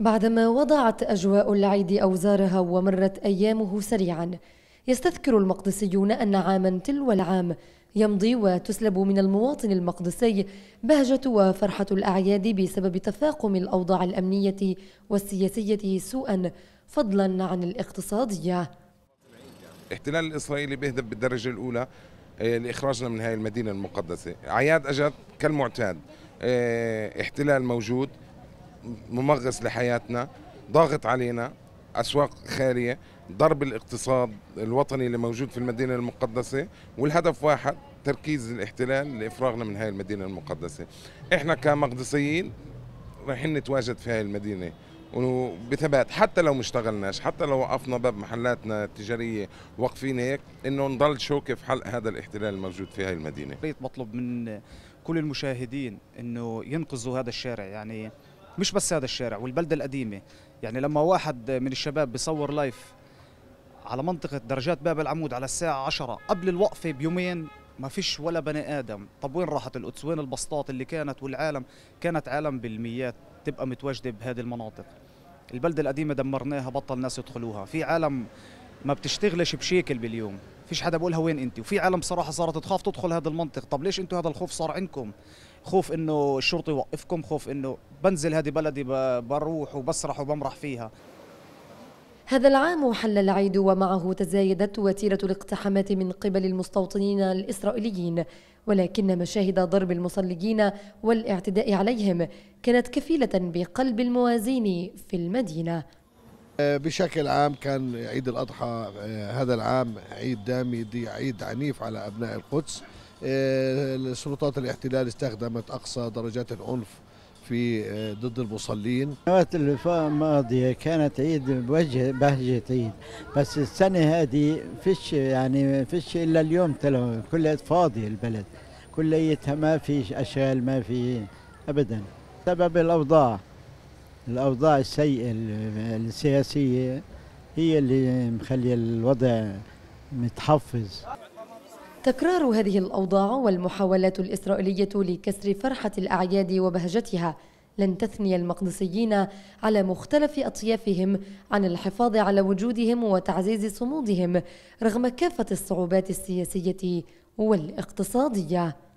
بعدما وضعت أجواء العيد أوزارها ومرت أيامه سريعا يستذكر المقدسيون أن عاما تلو العام يمضي وتسلب من المواطن المقدسي بهجة وفرحة الأعياد بسبب تفاقم الأوضاع الأمنية والسياسية سوءا فضلا عن الاقتصادية الاحتلال الإسرائيلي بيهدف بالدرجة الأولى آه، لإخراجنا من هذه المدينة المقدسة عياد أجت كالمعتاد آه، احتلال موجود ممغص لحياتنا ضاغط علينا اسواق خاليه ضرب الاقتصاد الوطني اللي موجود في المدينه المقدسه والهدف واحد تركيز الاحتلال لافراغنا من هاي المدينه المقدسه احنا كمقدسيين رايحين نتواجد في هاي المدينه وبثبات حتى لو ما اشتغلناش حتى لو وقفنا باب محلاتنا التجاريه واقفين هيك انه نضل شوكه في حلق هذا الاحتلال الموجود في هاي المدينه بطلب من كل المشاهدين انه ينقذوا هذا الشارع يعني مش بس هذا الشارع والبلده القديمه يعني لما واحد من الشباب بصور لايف على منطقه درجات باب العمود على الساعه 10 قبل الوقفه بيومين ما فيش ولا بني ادم طب وين راحت القدس وين البسطات اللي كانت والعالم كانت عالم بالميات تبقى متواجده بهذه المناطق البلده القديمه دمرناها بطل الناس يدخلوها في عالم ما بتشتغلش بشيكل باليوم فيش حدا بقولها وين انت وفي عالم صراحه صارت تخاف تدخل هذا المنطق طب ليش انتوا هذا الخوف صار عندكم خوف انه الشرطي يوقفكم خوف انه بنزل هذه بلدي بروح وبسرح وبمرح فيها هذا العام حل العيد ومعه تزايدت وتيرة الاقتحامات من قبل المستوطنين الإسرائيليين ولكن مشاهد ضرب المصليين والاعتداء عليهم كانت كفيلة بقلب الموازين في المدينة بشكل عام كان عيد الأضحى آه، هذا العام عيد دامي دي عيد عنيف على أبناء القدس آه، سلطات الاحتلال استخدمت أقصى درجات العنف في آه، ضد المصلين السنوات الماضية كانت عيد بوجه بهجة عيد بس السنة هذه فيش يعني فيش إلا اليوم كلها فاضية البلد كليتها ما في أشغال ما في أبدا سبب الأوضاع الأوضاع السيئة السياسية هي اللي مخلي الوضع متحفز تكرار هذه الأوضاع والمحاولات الإسرائيلية لكسر فرحة الأعياد وبهجتها لن تثني المقدسيين على مختلف أطيافهم عن الحفاظ على وجودهم وتعزيز صمودهم رغم كافة الصعوبات السياسية والاقتصادية